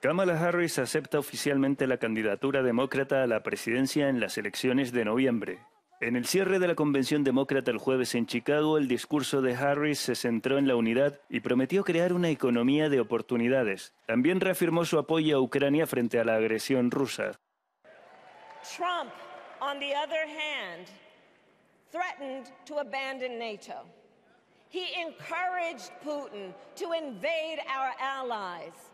Kamala Harris acepta oficialmente la candidatura demócrata a la presidencia en las elecciones de noviembre. En el cierre de la convención demócrata el jueves en Chicago, el discurso de Harris se centró en la unidad y prometió crear una economía de oportunidades. También reafirmó su apoyo a Ucrania frente a la agresión rusa. Trump, on the other hand, threatened to abandon NATO. He encouraged Putin to invade our allies.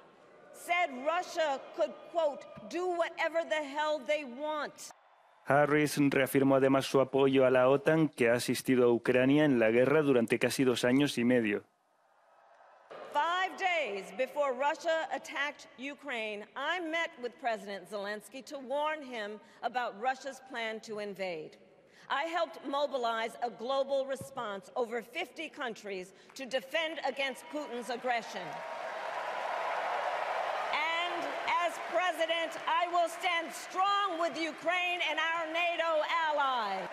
said Russia could, quote, do whatever the hell they want. Harris reafirmó además su apoyo a la OTAN, que ha asistido a Ucrania en la guerra durante casi dos años y medio. Five days before Russia attacked Ukraine, I met with President Zelensky to warn him about Russia's plan to invade. I helped mobilize a global response over 50 countries to defend against Putin's aggression. President, I will stand strong with Ukraine and our NATO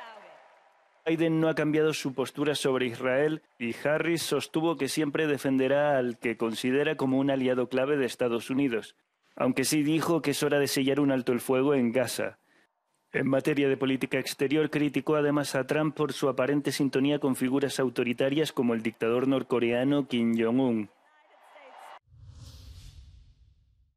Biden no ha cambiado su postura sobre Israel y Harris sostuvo que siempre defenderá al que considera como un aliado clave de Estados Unidos, aunque sí dijo que es hora de sellar un alto el fuego en Gaza. En materia de política exterior criticó además a Trump por su aparente sintonía con figuras autoritarias como el dictador norcoreano Kim Jong-un.